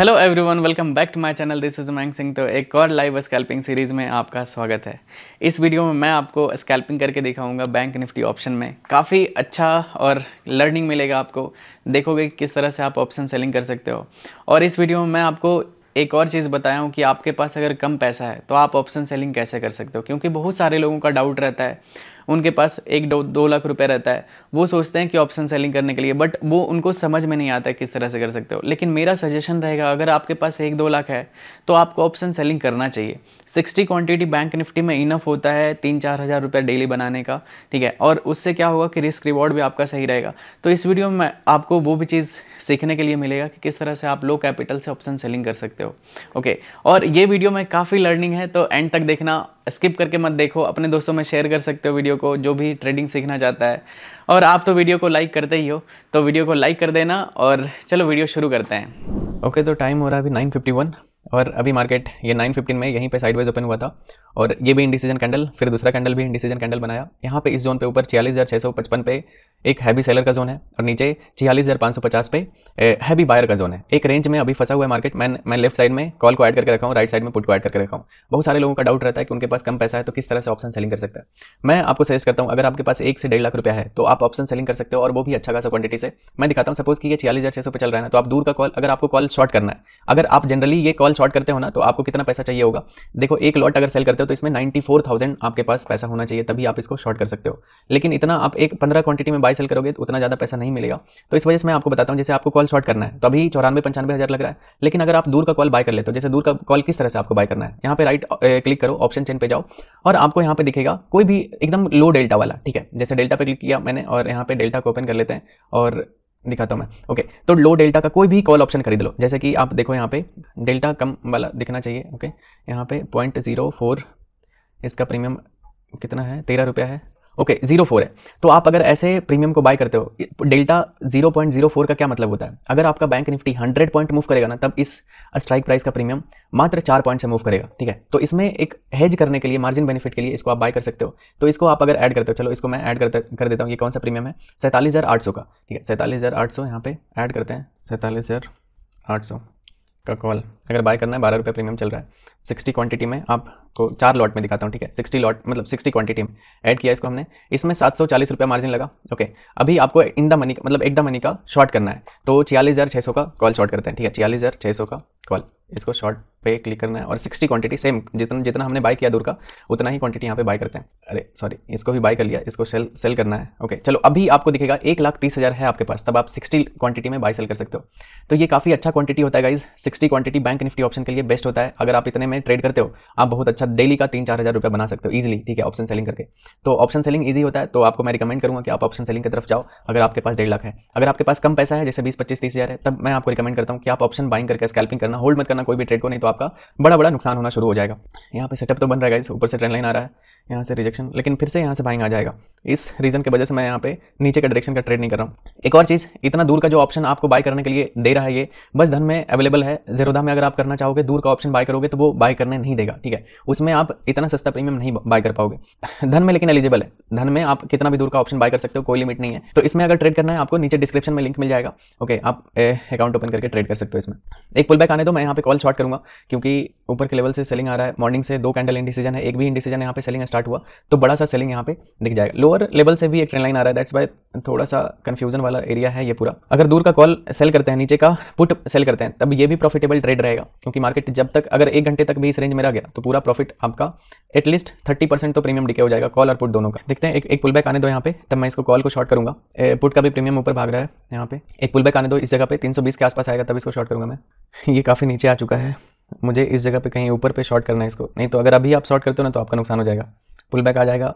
hello everyone welcome back to my channel this is Mang Singh तो एक और लाइव स्कैल्पिंग सीरीज़ में आपका स्वागत है इस वीडियो में मैं आपको स्कैल्पिंग करके दिखाऊंगा बैंक निफ्टी ऑप्शन में काफ़ी अच्छा और लर्निंग मिलेगा आपको देखोगे किस तरह से आप ऑप्शन सेलिंग कर सकते हो और इस वीडियो में मैं आपको एक और चीज़ बताया हूँ कि आपके पास अगर कम पैसा है तो आप ऑप्शन सेलिंग कैसे कर सकते हो क्योंकि बहुत सारे लोगों का डाउट रहता है उनके पास एक दो, दो लाख रुपये रहता है वो सोचते हैं कि ऑप्शन सेलिंग करने के लिए बट वो उनको समझ में नहीं आता है किस तरह से कर सकते हो लेकिन मेरा सजेशन रहेगा अगर आपके पास एक दो लाख है तो आपको ऑप्शन सेलिंग करना चाहिए सिक्सटी क्वान्टिटी बैंक निफ्टी में इनफ होता है तीन चार हज़ार रुपये डेली बनाने का ठीक है और उससे क्या होगा कि रिस्क रिवॉर्ड भी आपका सही रहेगा तो इस वीडियो में आपको वो भी चीज़ सीखने के लिए मिलेगा कि किस तरह से आप लो कैपिटल से ऑप्शन सेलिंग कर सकते हो ओके और ये वीडियो में काफ़ी लर्निंग है तो एंड तक देखना स्किप करके मत देखो अपने दोस्तों में शेयर कर सकते हो वीडियो को जो भी ट्रेडिंग सीखना चाहता है और आप तो वीडियो को लाइक करते ही हो तो वीडियो को लाइक कर देना और चलो वीडियो शुरू करते हैं ओके okay, तो टाइम हो रहा है अभी नाइन फिफ्टी वन और अभी मार्केट ये 915 में यहीं पे साइडवाइज ओपन हुआ था और ये भी इंडिसीजन कैंडल फिर दूसरा कैंडल भी इंडिसीजन कैंडल बनाया यहाँ पे इस जोन पे ऊपर छियालीस हज़ार छः सौ पचपन पे एक हैवी सेलर का जोन है और नीचे छियालीस हज़ार पाँच सौ पचास पे हैवी बायर का जोन है एक रेंज में अभी फंसा हुआ है मार्केट मैं मैं लेफ्ट साइड में कॉल को ऐड करके रखा हूँ राइट साइड में पुट को ऐड करके रखा हूँ बहुत सारे लोगों का डाउट रहता है कि उनके पास कम पैसा है तो किस तरह से ऑप्शन सेलिंग कर सकता है मैं आपको सजेस्ट करता हूँ अगर आपके पास एक से डेढ़ लाख रुपया है तो आप ऑप्शन सेलिंग कर सकते हो और वो भी अच्छा खासा क्वांटिटी से मैं दिखाता हूँ सपोज कि ये छियालीस हज़ार छः सौ पे चल रहा है तो आप दूर का कॉल अगर आपको कॉल शॉर्ट करना है अगर आप जनरली ये कॉल शॉर्ट करते हो ना तो आपको कितना पैसा चाहिए होगा देखो एक लॉट अगर सेल करते हो तो इसमें नाइन्टी फोर थाउजेंड आपके पास पैसा होना चाहिए तभी आप इसको शॉर्ट कर सकते हो लेकिन इतना आप एक पंद्रह क्वांटिटी में बाई सेल करोगे तो उतना ज़्यादा पैसा नहीं मिलेगा तो इस वजह से मैं आपको बताता हूँ जैसे आपको कॉल शॉर्ट करना है तो अभी चौरानवे पंचानवे हज़ार लग रहा है लेकिन अगर आप दूर का कॉल बाय कर लेते हो जैसे दूर का कॉल किस तरह से आपको बाय करना है यहाँ पे राइट क्लिक करो ऑप्शन चेन पे जाओ और आपको यहाँ पे दिखेगा कोई भी एकदम लो डेल्टा वाला ठीक है जैसे डेल्टा पे क्लिक किया मैंने और यहाँ पे डेल्टा को ओपन कर लेते हैं और दिखाता हूँ मैं ओके तो लो डेल्टा का कोई भी कॉल ऑप्शन खरीद लो जैसे कि आप देखो यहाँ पे डेल्टा कम वाला दिखना चाहिए ओके यहाँ पे पॉइंट जीरो फोर इसका प्रीमियम कितना है तेरह रुपया है ओके जीरो फोर है तो आप अगर ऐसे प्रीमियम को बाय करते हो delta zero point zero four का क्या मतलब होता है अगर आपका bank Nifty hundred point move करेगा ना तब इस स्ट्राइक प्राइस का प्रीमियम मात्र चार पॉइंट से मूव करेगा ठीक है तो इसमें एक हेज करने के लिए मार्जिन बेनिफिट के लिए इसको आप बाय कर सकते हो तो इसको आप अगर ऐड करते हो चलो इसको मैं ऐड कर देता हूँ ये कौन सा प्रीमियम है सैंतालीस हज़ार आठ सौ का ठीक है सैंतालीस हज़ार आठ सौ यहाँ पे ऐड करते हैं सैंतालीस हज़ार आठ सौ का कॉल अगर बाय करना है बारह रुपये प्रीमियम चल रहा है सिक्सटी क्वांटिटी में आपको चार लॉट में दिखाता हूँ ठीक है सिक्सटी लॉट मतलब सिक्सटी क्वांटिटी में ऐड किया इसको हमने इसमें सात सौ चालीस रुपये मार्जिन लगा ओके अभी आपको इन द मनी मतलब एक द मनी का शॉर्ट करना है तो छियालीस हज़ार छः सौ का कॉल शॉर्ट करते हैं ठीक है छियालीस हज़ार छः सौ का कॉल इसको शॉर्ट पे क्लिक करना है और सिक्सटी क्वांटिटी सेम जितना जितना हमने बाय किया दूर का उतना ही क्वांटिटी यहाँ पे बाय करते हैं अरे सॉरी इसको भी बाय कर लिया इसको सेल सेल करना है ओके चलो अभी आपको दिखेगा एक लाख तीस हज़ार है आपके पास तब आप सिक्सटी क्वांटिटी में बाय सेल कर सकते हो तो ये काफ़ी अच्छा क्वांटिटी होता है guys sixty quantity bank bank Nifty option के लिए बेस्ट होता है अगर आप इतने में ट्रेड करते हो आप बहुत अच्छा डेली का तीन चार हज़ार रुपया बना सकते हो इजिली ठीक है ऑप्शन सेलिंग करके तो ऑप्शन सेलिंग ईजी होता है तो आपको मैं रिकमेंड करूँगा कि आप ऑप्शन सेलिंग की तरफ जाओ अगर आपके पास डेढ़ लाख है अगर आपके पास कम पैसा है जैसे बीस पच्चीस तीस हज़ार है तब मैं आपको रिकमेंड करता हूँ कि आप ऑप्शन बाइंग करके स्कैल्पिंग करना होल्ड मत करना कोई भी ट्रेड को नहीं तो आपका बड़ा बड़ा नुकसान होना शुरू हो जाएगा यहाँ पे सेटअप तो बन रहा है ऊपर से ट्रेंड लाइन आ रहा है यहाँ से रिजेक्शन लेकिन फिर से यहाँ से बाइंग आ जाएगा इस रीज़न की वजह से मैं यहाँ पे नीचे का डायरेक्शन का ट्रेड नहीं कर रहा हूँ एक और चीज़ इतना दूर का जो ऑप्शन आपको बाय करने के लिए दे रहा है ये बस धन में अवेलेबल है जेरोधा में अगर आप करना चाहोगे दूर का ऑप्शन बाय करोगे तो वो बाय करने नहीं देगा ठीक है उसमें आप इतना सस्ता प्रीमियम नहीं बाय कर पाओगे धन में लेकिन एलिजिबल है धन में आप कितना भी दूर का ऑप्शन बाय कर सकते हो कोई लिमिट नहीं है तो इसमें अगर ट्रेड करना है आपको नीचे डिस्क्रिप्शन में लिंक मिल जाएगा ओके आप अकाउंट ओपन करके ट्रेड कर सकते हो इसमें एक पुल बैक आने तो मैं यहाँ पे कॉल शॉर्ट करूंगा क्योंकि ऊपर के लेवल से सेलिंग आ रहा है मॉर्निंग से दो कैंडल इंडिसीजन है एक भी इंडिसीजन यहाँ पे सेलिंग स्टार्ट हुआ तो बड़ा सा सेलिंग यहाँ पे दिख जाएगा लो लोअर लेवल से भी एक ट्रेंड लाइन आ रहा है दैट्स बाय थोड़ा सा कंफ्यूजन वाला एरिया है ये पूरा अगर दूर का कॉल सेल करते हैं नीचे का पुट सेल करते हैं तब ये भी प्रॉफिटेबल ट्रेड रहेगा क्योंकि मार्केट जब तक अगर एक घंटे तक भी इस रेंज में रह गया तो पूरा प्रॉफिट आपका एटलीस्ट थर्टी परसेंट तो प्रीमियम डिके हो जाएगा कॉल और पुट दोनों का देखते हैं एक एक पुल बैक आने दो यहाँ पे तब मैं इसको कॉल को शॉर्ट करूंगा पुट का भी प्रीमियम ऊपर भाग रहा है यहाँ पे एक पुल बैक आने दो इस जगह पे बीस के आसपास आएगा तब इसको शॉर्ट करूंगा मैं ये काफ़ी नीचे आ चुका है मुझे इस जगह पे कहीं ऊपर पे शॉर्ट करना है इसको नहीं तो अगर अभी आप शॉर्ट करते हो ना तो आपका नुकसान हो जाएगा पुल बैक आ जाएगा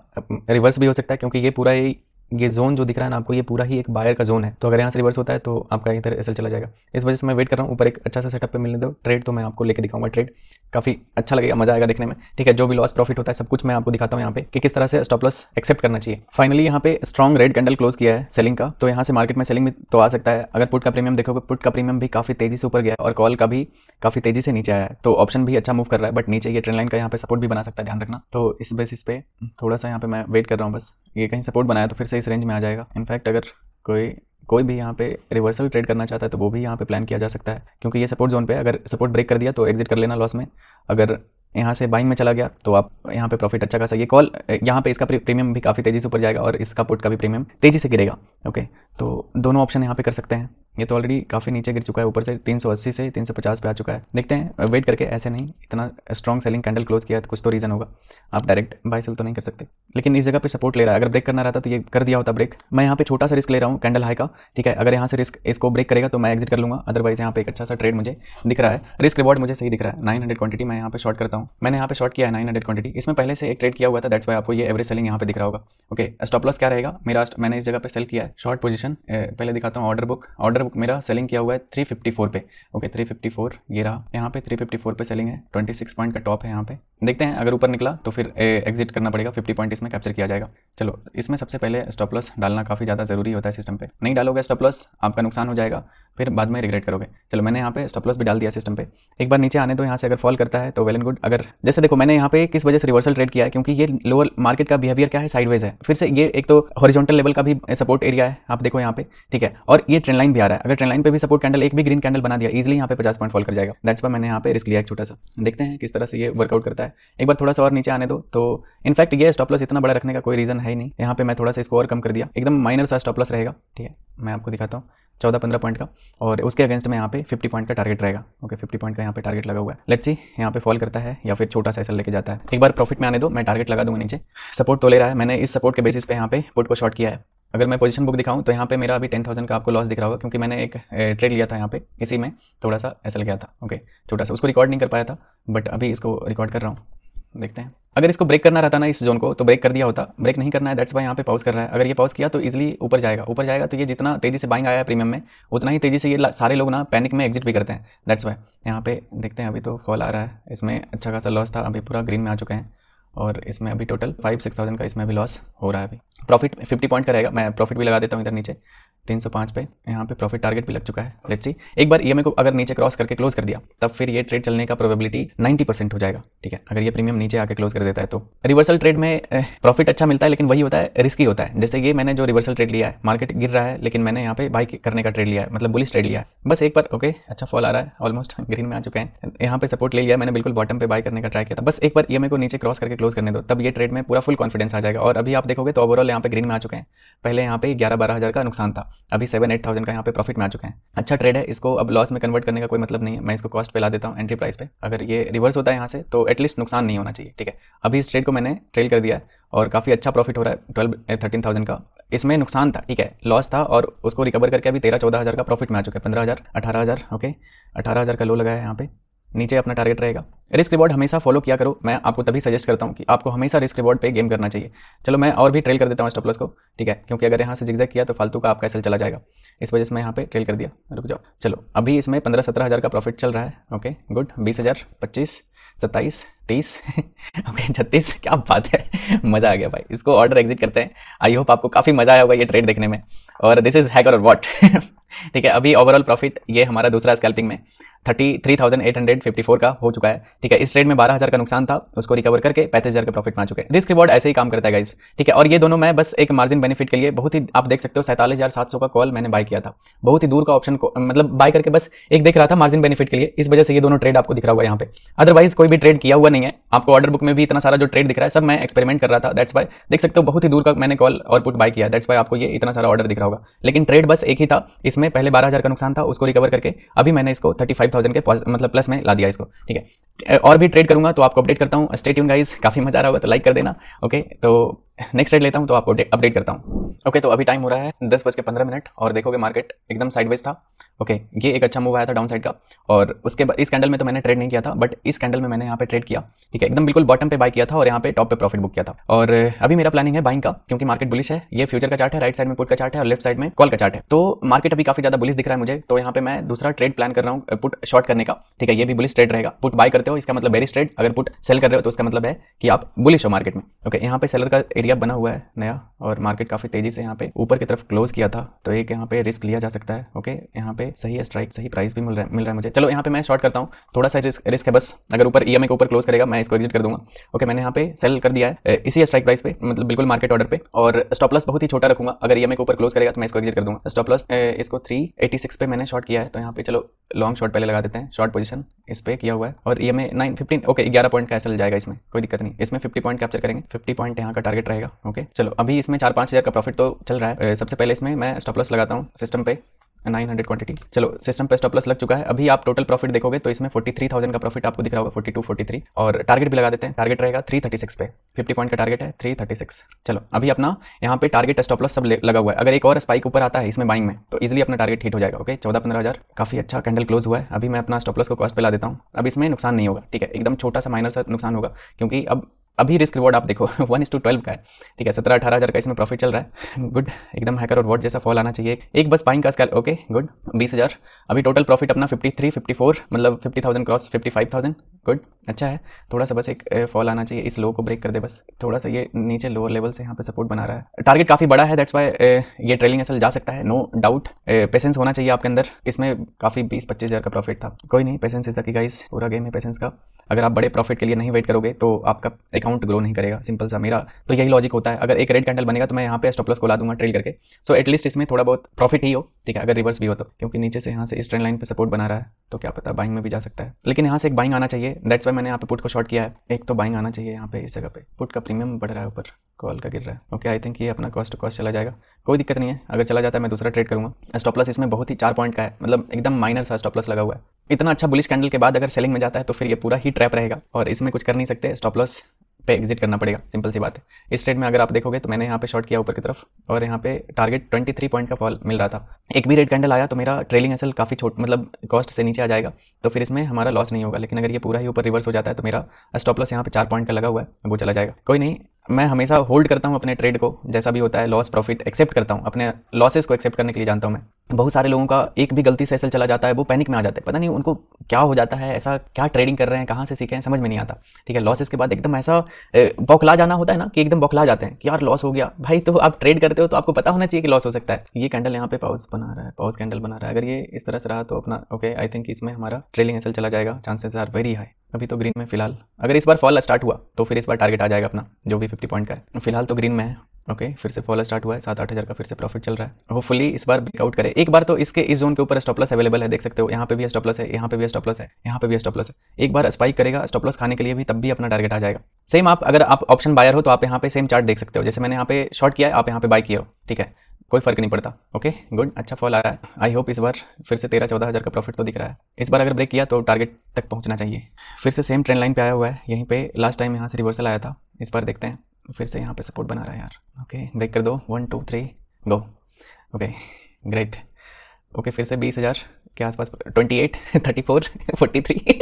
रिवर्स भी हो सकता है क्योंकि ये पूरा ही ये जोन जो दिख रहा है ना आपको ये पूरा ही एक बायर का जोन है तो अगर यहाँ से रिवर्स होता है तो आपका इधर एसएल चला जाएगा इस वजह से मैं वेट कर रहा हूँ ऊपर एक अच्छा सा सेटअप पे मिलने दो ट्रेड तो मैं आपको लेके दिखाऊंगा ट्रेड काफी अच्छा लगेगा मजा आएगा देखने में ठीक है जो भी लॉस प्रॉफिट होता है सब कुछ मैं आपको दिखाता हूँ यहाँ पे कि किस तरह से स्टॉप लॉस एक्सेप्ट करना चाहिए फाइनली यहाँ पे स्ट्रॉग रेड कैंडल क्लोज किया है सेलिंग का तो यहाँ से मार्केट में सेलिंग तो आ सकता है अगर पुट का प्रीमियम देखोगे पुट का प्रीमियम भी काफी तेजी से ऊपर गया और कॉल का भी काफी तेजी से नीचे आया है तो ऑप्शन भी अच्छा मूव कर रहा है बट नीचे ये ट्रेन लाइन का यहाँ पे सपोर्ट भी बना सकता है ध्यान रखना तो इस बेसिस पे थोड़ा सा यहाँ पे मैं वेट कर रहा हूँ बस ये कहीं सपोर्ट बनाया तो फिर से इस रेंज में आ जाएगा इनफैक्ट अगर कोई कोई भी यहाँ पे रिवर्सल ट्रेड करना चाहता है तो वो भी यहाँ पे प्लान किया जा सकता है क्योंकि ये सपोर्ट जोन पे अगर सपोर्ट ब्रेक कर दिया तो एग्जिट कर लेना लॉस में अगर यहाँ से बाइंग में चला गया तो आप यहाँ पे प्रॉफिट अच्छा खासा ये कॉल यहाँ पे इसका प्रीमियम भी काफ़ी तेज़ी से ऊपर जाएगा और इसका पुट का भी प्रीमियम तेज़ी से गिरेगा ओके तो दोनों ऑप्शन यहाँ पे कर सकते हैं ये तो ऑलरेडी काफ़ी नीचे गिर चुका है ऊपर से 380 से 350 पे आ चुका है देखते हैं वेट करके ऐसे नहीं इतना स्ट्रॉन्ग सेलिंग कैंडल क्लोज किया तो कुछ तो रीज़न होगा आप डायरेक्ट बाई सेल तो नहीं कर सकते लेकिन इस जगह पे सपोर्ट ले रहा है अगर ब्रेक करना रहता तो ये कर दिया होता ब्रेक मैं यहाँ पे छोटा सा रिस्क ले रहा हूँ कैंडल हाई का ठीक है अगर यहाँ से रिस्क इसको ब्रेक करेगा तो मैं एग्जिट कर लूँगा अदरवाइज यहाँ पे एक अच्छा सा ट्रेड मुझे दिख रहा है रिस्क रिवॉर्ड मुझे सही दिख रहा है नाइन क्वांटिटी मैं यहाँ पे शॉर्ट करता हूँ हूँ मैंने यहाँ पे शॉर्ट किया है नाइन हंड्रेड क्वांटिटी इसमें पहले से एक ट्रेड किया हुआ था दैट्स वाई आपको ये एवरेज सेलिंग यहाँ पे दिख रहा होगा ओके स्टॉप लॉस क्या रहेगा मेरा मैंने इस जगह पे सेल किया है शॉर्ट पोजीशन uh, पहले दिखाता हूँ ऑर्डर बुक ऑर्डर बुक मेरा सेलिंग किया हुआ है थ्री पे ओके थ्री ये रहा यहाँ पे थ्री पे सेलिंग है ट्वेंटी पॉइंट का टॉप है यहाँ पे देखते हैं अगर ऊपर निकला तो फिर एग्जिट uh, करना पड़ेगा फिफ्टी पॉइंट इसमें कैप्चर किया जाएगा चलो इसमें सबसे पहले स्टॉप लॉस डालना काफ़ी ज़्यादा जरूरी होता है सिस्टम पे नहीं डालोगे स्टॉप लॉस आपका नुकसान हो जाएगा फिर बाद में रिग्रेट करोगे चलो मैंने यहाँ पे स्टॉप लॉस भी डाल दिया सिस्टम पे एक बार नीचे आने दो यहाँ से अगर फॉल करता है तो वेल एंड गुड अगर अगर जैसे देखो मैंने यहाँ पे किस वजह से रिवर्सल ट्रेड किया है क्योंकि ये लोअर मार्केट का बिहेवियर क्या है साइडवेज है फिर से ये एक तो हॉरिजॉन्टल लेवल का भी सपोर्ट एरिया है आप देखो यहाँ पे ठीक है और ये ट्रेंड लाइन भी आ रहा है अगर ट्रेन लाइन पे भी सपोर्ट कैंडल एक भी ग्रीन कैंडल बना दिया इजिली यहाँ पे पचास पॉइंट फॉल कर जाएगा दैट्स पर मैंने यहाँ पे रिस्क लिया एक छोटा सा देखते हैं किस तरह से ये वर्कआउट करता है एक बार थोड़ा सा और नीचे आने दो तो इनफैक्ट ये स्टॉप लॉस इतना बड़ा रखने का कोई रीजन है ही नहीं यहाँ पे मैं थोड़ा सा इसको और कम कर दिया एकदम माइनर सा स्टॉप लॉस रहेगा ठीक है मैं आपको दिखाता हूँ चौदह पंद्रह पॉइंट का और उसके अगेंस्ट में यहाँ पे फिफ्टी पॉइंट का टारगेट रहेगा ओके फिफ्टी पॉइंट का यहाँ पे टारगेट लगा हुआ है लेट्स सी यहाँ पे फॉल करता है या फिर छोटा सा ऐसा लेके जाता है एक बार प्रॉफिट में आने दो मैं टारगेट लगा दूंगा नीचे सपोर्ट तो ले रहा है मैंने इस सपोर्ट के बेसिस पे यहाँ पे पुट को शॉर्ट किया है अगर मैं पोजीशन बुक दिखाऊं तो यहाँ पे मेरा अभी टेन थाउजेंड का आपको लॉस दिख रहा होगा क्योंकि मैंने एक ट्रेड लिया था यहाँ पे इसी में थोड़ा सा ऐसा गया था ओके छोटा सा उसको रिकॉर्ड नहीं कर पाया था बट अभी इसको रिकॉर्ड कर रहा हूँ देखते हैं अगर इसको ब्रेक करना रहता ना इस जोन को तो ब्रेक कर दिया होता ब्रेक नहीं करना है दैट्स वाई यहाँ पे पॉज कर रहा है अगर ये पॉज किया तो इजीली ऊपर जाएगा ऊपर जाएगा तो ये जितना तेजी से बाइंग आया है प्रीमियम में उतना ही तेजी से ये सारे लोग ना पैनिक में एग्जिट भी करते हैं दैट्स वाई यहाँ पे देखते हैं अभी तो फॉल आ रहा है इसमें अच्छा खासा लॉस था अभी पूरा ग्रीन में आ चुके हैं और इसमें अभी टोटल फाइव सिक्स थाउजेंड का इसमें अभी लॉस हो रहा है अभी प्रॉफिट फिफ्टी पॉइंट का रहेगा मैं प्रॉफिट भी लगा देता हूँ इधर नीचे तीन सौ पाँच पे यहाँ पे प्रॉफिट टारगेट भी लग चुका है लेट्स सी एक बार ईएमए e को अगर नीचे क्रॉस करके क्लोज कर दिया तब फिर ये ट्रेड चलने का प्रोबेबिलिटी नाइन्टी परसेंट हो जाएगा ठीक है अगर ये प्रीमियम नीचे आके क्लोज कर देता है तो रिवर्सल ट्रेड में प्रॉफिट eh, अच्छा मिलता है लेकिन वही होता है रिस्की होता है जैसे ये मैंने जो रिवर्सल ट्रेड लिया है मार्केट गिर रहा है लेकिन मैंने यहाँ पे बाई करने का ट्रेड लिया है मतलब बुलिस ट्रेड लिया है बस एक बार ओके अच्छा फॉल आ रहा है ऑलमोस्ट ग्रीन में आ चुके हैं यहाँ पे सपोर्ट ले लिया मैंने बिल्कुल बॉटम पे बाय करने का ट्राई किया था बस एक बार ई e को नीचे क्रॉस करके क्लोज करने दो तब ये ट्रेड में पूरा फुल कॉन्फिडेंस आ जाएगा और अभी आप देखोगे तो ओवरऑल यहाँ पे ग्रीन में आ चुके हैं पहले यहाँ पे ग्यारह बारह हज़ार का नुकसान था अभी सेवन एट थाउजेंड का यहाँ पे प्रॉफिट में आ चुके हैं अच्छा ट्रेड है इसको अब लॉस में कन्वर्ट करने का कोई मतलब नहीं है मैं इसको कॉस्ट पे ला देता हूँ एंट्री प्राइस पे अगर ये रिवर्स होता है यहाँ से तो एटलीस्ट नुकसान नहीं होना चाहिए ठीक है अभी इस ट्रेड को मैंने ट्रेल कर दिया और काफ़ी अच्छा प्रॉफिट हो रहा है ट्वेल्व थर्टीन थाउजेंड का इसमें नुकसान था ठीक है लॉस था और उसको रिकवर करके अभी तेरह चौदह हज़ार का प्रॉफिट में आ चुका है पंद्रह हज़ार अठारह हज़ार ओके अठारह हज़ार का लो लगाया है यहाँ पे नीचे अपना टारगेट रहेगा रिस्क रिवॉर्ड हमेशा फॉलो किया करो मैं आपको तभी सजेस्ट करता हूँ कि आपको हमेशा रिस्क रिवॉर्ड पे गेम करना चाहिए चलो मैं और भी ट्रेल कर देता हूँ लॉस को ठीक है क्योंकि अगर यहाँ से जिग्जैक किया तो फालतू का आपका एसल चला जाएगा इस वजह से मैं यहाँ पे ट्रेल कर दिया रुक जाओ चलो अभी इसमें पंद्रह सत्रह हज़ार का प्रॉफिट चल रहा है ओके गुड बीस हज़ार पच्चीस सत्ताईस तीस ओके छत्तीस क्या बात है मज़ा आ गया भाई इसको ऑर्डर एग्जिट करते हैं आई होप आपको काफ़ी मज़ा आया होगा ये ट्रेड देखने में और दिस इज़ हैकर और वॉट ठीक है अभी ओवरऑल प्रॉफिट ये हमारा दूसरा स्कैल्पिंग में thirty three thousand eight hundred fifty four का हो चुका है ठीक है इस ट्रेड में बारह हज़ार का नुकसान था उसको रिकवर करके पैंतीस हज़ार का प्रॉफिट में चुके हैं रिस्क रिवॉर्ड ऐसे ही काम करता है गाइस ठीक है और ये दोनों मैं बस एक मार्जिन बेनिफिट के लिए बहुत ही आप देख सकते हो सैंतालीस हज़ार सात सौ का कॉल मैंने बाय किया था बहुत ही दूर का ऑप्शन को मतलब बाय करके बस एक देख रहा था मार्जिन बेनिफिट के लिए इस वजह से ये दोनों ट्रेड आपको दिख रहा हुआ यहाँ पे अदरवाइज कोई भी ट्रेड किया हुआ नहीं है आपको ऑर्डर बुक में भी इतना सारा जो ट्रेड दिख रहा है सब मैं एक्सपेरिमेंट कर रहा था दैट्स बाय देख सकते हो बहुत ही दूर का मैंने कॉल और पुट बाय किया दैट्स बाय आपको ये इतना सारा ऑर्डर दिख रहा होगा लेकिन ट्रेड बस एक ही था इसमें पहले बारह हज़ार का नुकसान था उसको रिकवर करके अभी मैंने इसको थर्टी फाइव थाउजेंड के मतलब प्लस में ला दिया इसको ठीक है और भी ट्रेड करूंगा तो आपको अपडेट करता हूँ स्टेट यून गाइज काफ़ी मज़ा आ रहा होगा तो लाइक कर देना ओके तो नेक्स्ट ट्रेड लेता हूँ तो आपको अपडेट करता हूँ ओके तो अभी टाइम हो रहा है दस बज के पंद्रह मिनट और देखोगे मार्केट एकदम साइडवेज था ओके ये एक अच्छा मूव आया था डाउन साइड का और उसके बाद इस कैंडल में तो मैंने ट्रेड नहीं किया था बट इस कैंडल में मैंने यहाँ पे ट्रेड किया ठीक है एकदम बिल्कुल बॉटम पे बाय किया था और यहाँ पे टॉप पे प्रॉफिट बुक किया था और अभी मेरा प्लानिंग है बाइंग का क्योंकि मार्केट बुलिश है ये फ्यूचर का चार्ट है राइट साइड में पुट का चार्ट है और लेफ्ट साइड में कॉल का चार्ट है तो मार्केट अभी काफी ज्यादा बुलिस दिख रहा है मुझे तो यहाँ पे मैं दूसरा ट्रेड प्लान कर रहा हूँ पुट शॉर्ट करने का ठीक है ये भी बुलिस ट्रेड रहेगा पुट बाय करते हो इसका मतलब वेरी ट्रेड अगर पुट सेल कर रहे हो तो उसका मतलब है कि आप बुलिश हो मार्केट में ओके यहाँ पे सेलर का एरिया बना हुआ है नया और मार्केट काफी तेजी से यहाँ पे ऊपर की तरफ क्लोज किया था तो एक यहाँ पे रिस्क लिया जा सकता है ओके यहाँ पे पे सही है स्ट्राइक सही प्राइस भी मिल रहा है मिल रहा है मुझे चलो यहाँ पे मैं शॉर्ट करता हूँ थोड़ा सा रिस्क रिस्क है बस अगर ऊपर ई e एम ऊपर क्लोज करेगा मैं इसको एग्जिट कर दूंगा ओके मैंने यहाँ पे सेल कर दिया है इसी स्ट्राइक प्राइस पे मतलब बिल्कुल मार्केट ऑर्डर पे और स्टॉप लॉस बहुत ही छोटा रखूंगा अगर ई e एम ऊपर क्लोज करेगा तो मैं इसको एग्जिट कर दूंगा स्टॉप लॉस इसको थ्री पे मैंने शॉर्ट किया है तो यहाँ पे चलो लॉन्ग शॉर्ट पहले लगा देते हैं शॉर्ट पोजिशन इस पे किया हुआ है और E M A nine fifteen okay ग्यारह पॉइंट का ऐसा जाएगा इसमें कोई दिक्कत नहीं इसमें फिफ्टी पॉइंट कैप्चर करेंगे फिफ्टी पॉइंट यहाँ का टारगेट रहेगा ओके चलो अभी इसमें चार पाँच हज़ार का प्रॉफिट तो चल रहा है सबसे पहले इसमें मैं स्टॉप लॉस लगाता हूँ सिस्टम पे नाइन हंड्रेड क्वांटिटी चलो सिस्टम पे स्टॉप प्लस लग चुका है अभी आप टोटल प्रॉफिट देखोगे तो इसमें फोर्टी थ्री थाउजेंड का प्रॉफिट आपको दिख रहा होगा फोर्टी टू फोर्टी थ्री और टारगेट भी लगा देते हैं टारगेट रहेगा थ्री थर्टी सिक्स पे फिफ्टी पॉइंट का टारगेट है थ्री थर्टी सिक्स चलो अभी अपना यहाँ पे टारगेट स्टॉप लॉस सब लगा हुआ है अगर एक और स्पाइक ऊपर आता है इसमें बाइंग में तो इजिली अपना टारगेट हिट हो जाएगा ओके चौदह पंद्रह हज़ार काफी अच्छा कैंडल क्लोज हुआ है अभी मैं अपना स्टॉप लॉस को कॉस्ट पे ला देता हूँ अब इसमें नुकसान नहीं होगा ठीक है एकदम छोटा सा माइनर सा नुकसान होगा क्योंकि अब अभी रिस्क रिवॉर्ड आप देखो वन इस टू ट्वेल्व का है ठीक है सत्रह अठारह हज़ार का इसमें प्रॉफिट चल रहा है गुड एकदम हैकर और वॉट जैसा फॉल आना चाहिए एक बस पाइंग का स्कैल ओके गुड बीस हज़ार अभी टोटल प्रॉफिट अपना फिफ्टी थ्री फिफ्टी फोर मतलब fifty thousand cross fifty five thousand good अच्छा है थोड़ा सा बस एक फॉल आना चाहिए इस लो को ब्रेक कर दे बस थोड़ा सा ये नीचे लोअर लेवल से यहाँ पे सपोर्ट बना रहा है टारगेट काफ़ी बड़ा है दैट्स वाई ये ट्रेलिंग असल जा सकता है नो डाउट पेशेंस होना चाहिए आपके अंदर इसमें काफ़ी बीस पच्चीस हज़ार का प्रॉफिट था कोई नहीं पेशेंस इस द की गाइस पूरा गेम है पेशेंस का अगर आप बड़े प्रॉफिट के लिए नहीं वेट करोगे तो आपका अकाउंट ग्रो नहीं करेगा सिंपल सा मेरा तो यही लॉजिक होता है अगर एक रेड कैंडल बनेगा तो मैं यहाँ पे स्टॉपलस को ला दूंगा ट्रेल करके सो so, एटलीस्ट इसमें थोड़ा बहुत प्रॉफिट ही हो ठीक है अगर रिवर्स भी हो तो क्योंकि नीचे से यहाँ से इस ट्रेंड लाइन पर सपोर्ट बना रहा है तो क्या पता बाइंग में भी जा सकता है लेकिन यहाँ से एक बाइंग आना चाहिए दैट्स वाई मैंने यहाँ पे पुट को शॉर्ट किया है एक तो बाइंग आना चाहिए यहाँ पे इस जगह पे पुट का प्रीमियम बढ़ रहा है ऊपर कॉल का गिर रहा है ओके आई थिंक ये अपना कॉस्ट टू कॉस्ट चला जाएगा कोई दिक्कत नहीं है अगर चला जाता है मैं दूसरा ट्रेड करूँगा स्टॉपलस इसमें बहुत ही चार पॉइंट का है मतलब एकदम माइनर सा स्टॉपलस लगा हुआ है इतना अच्छा बुलिश कैंडल के बाद अगर सेलिंग में जाता है तो फिर ये पूरा ही ट्रैप रहेगा और इसमें कुछ कर नहीं सकते स्टॉपलॉस पे एग्जिट करना पड़ेगा सिंपल सी बात है इस ट्रेड में अगर आप देखोगे तो मैंने यहाँ पे शॉर्ट किया ऊपर की तरफ और यहाँ पे टारगेट 23 पॉइंट का फॉल मिल रहा था एक भी रेड कैंडल आया तो मेरा ट्रेलिंग असल काफ़ी छोट मतलब कॉस्ट से नीचे आ जाएगा तो फिर इसमें हमारा लॉस नहीं होगा लेकिन अगर ये पूरा ही ऊपर रिवर्स हो जाता है तो मेरा स्टॉप लॉस यहाँ पे चार पॉइंट का लगा हुआ है वो चला जाएगा कोई नहीं मैं हमेशा होल्ड करता हूँ अपने ट्रेड को जैसा भी होता है लॉस प्रॉफिट एक्सेप्ट करता हूँ अपने लॉसेस को एक्सेप्ट करने के लिए जानता हूँ मैं बहुत सारे लोगों का एक भी गलती से ऐसा चला जाता है वो पैनिक में आ जाते हैं पता नहीं उनको क्या हो जाता है ऐसा क्या ट्रेडिंग कर रहे हैं कहाँ से सीखे हैं समझ में नहीं आता ठीक है लॉसेस के बाद एकदम ऐसा बौखला जाना होता है ना कि एकदम बौखला जाते हैं कि यार लॉस हो गया भाई तो आप ट्रेड करते हो तो आपको पता होना चाहिए कि लॉस हो सकता है ये कैंडल यहाँ पे पाउज बना रहा है पाउज कैंडल बना रहा है अगर ये इस तरह से रहा तो अपना ओके आई थिंक इसमें हमारा ट्रेडिंग ऐसा चला जाएगा चांसेस आर वेरी हाई अभी तो ग्रीन में फिलहाल अगर इस बार फॉल स्टार्ट हुआ तो फिर इस बार टारगेट आ जाएगा अपना जो भी फिफ्टी पॉइंट का है फिलहाल तो ग्रीन में है ओके okay, फिर से फॉल स्टार्ट हुआ है सात आठ हज़ार का फिर से प्रॉफिट चल रहा है होपफुली इस बार ब्रेकआउट करे एक बार तो इसके इस जोन के ऊपर स्टॉपलस अवेलेबल है देख सकते हो यहाँ पे भी स्टॉपलस है यहाँ पे भी स्टॉपलस है यहाँ पे भी स्टॉपलस है एक बार स्पाइक करेगा स्टॉपलस खाने के लिए भी तब भी अपना टारगेट आ जाएगा सेम आप अगर आप ऑप्शन बायर हो तो आप यहाँ पे सेम चार्ट देख सकते हो जैसे मैंने यहाँ पे शॉर्ट किया है आप यहाँ पे बाय किया हो ठीक है कोई फर्क नहीं पड़ता ओके गुड अच्छा फॉल आ रहा है आई होप इस बार फिर से तेरह चौदह हज़ार का प्रॉफिट तो दिख रहा है इस बार अगर ब्रेक किया तो टारगेट तक पहुंचना चाहिए फिर से सेम ट्रेंड लाइन पे आया हुआ है यहीं पे लास्ट टाइम यहाँ से रिवर्सल आया था इस बार देखते हैं फिर से यहाँ पे सपोर्ट बना रहा है यार ओके ब्रेक कर दो one two three go okay great okay फिर से बीस हज़ार के आसपास twenty eight thirty four forty three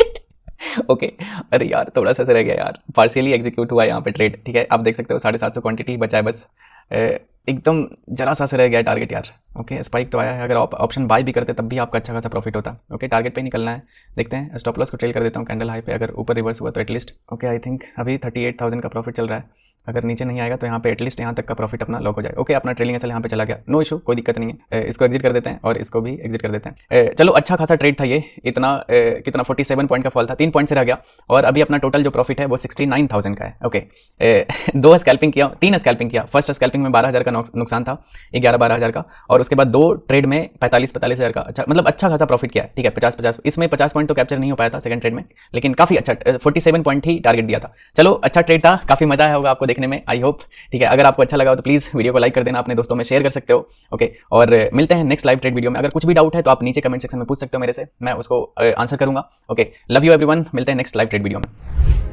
okay अरे यार थोड़ा सा रह गया यार पार्शियली एग्जीक्यूट हुआ यहाँ पे ट्रेड ठीक है आप देख सकते हो साढ़े सात सौ क्वान्टिटी बचाए बस एकदम जरा सा से रह गया टारगेट यार ओके स्पाइक तो आया है अगर आप ऑप्शन बाय भी करते तब भी आपका अच्छा खासा प्रॉफिट होता ओके टारगेट पे निकलना है देखते हैं स्टॉप लॉस को ट्रेल कर देता हूँ कैंडल हाई पे अगर ऊपर रिवर्स हुआ तो एटलीस्ट ओके आई थिंक अभी थर्टी एट थाउजेंड का प्रॉफिट चल रहा है अगर नीचे नहीं आएगा तो यहाँ पे एटलीस्ट यहाँ तक का प्रॉफिट अपना लॉक हो जाए ओके अपना ट्रेलिंग एसल यहाँ पे चला गया नो इशू कोई दिक्कत नहीं है इसको एग्जिट कर देते हैं और इसको भी एग्जिट कर देते हैं चलो अच्छा खासा ट्रेड था ये इतना कितना 47 पॉइंट का फॉल था तीन पॉइंट से रह गया और अभी अपना टोटल जो प्रॉफिट है वो थाउजेंड का है ओके दो स्कैल्पिंग किया तीन स्कैल्पिंग किया फर्स्ट स्कैल्पिंग में बारह का नुकसान था ग्यारह बारह हज़ार का और उसके बाद दो ट्रेड में पैंतालीस पैंतालीस हज़ार का अच्छा मतलब अच्छा खासा प्रॉफिट किया ठीक है पचास पचास इसमें पचास पॉइंट तो कैप्चर नहीं हो पाया था सेकंड ट्रेड में लेकिन काफ़ी अच्छा फोर्टी पॉइंट ही टारगेट दिया था चलो अच्छा ट्रेड था काफ़ी मजा आया होगा आपको देखने में आई होप ठीक है अगर आपको अच्छा लगा हो तो प्लीज़ वीडियो को लाइक कर देना अपने दोस्तों में शेयर कर सकते हो ओके और मिलते हैं नेक्स्ट लाइव ट्रेड वीडियो में अगर कुछ भी डाउट है तो आप नीचे कमेंट सेक्शन में पूछ सकते हो मेरे से मैं उसको आंसर करूंगा ओके लव यू एवरीवन मिलते हैं नेक्स्ट लाइव ट्रेड वीडियो में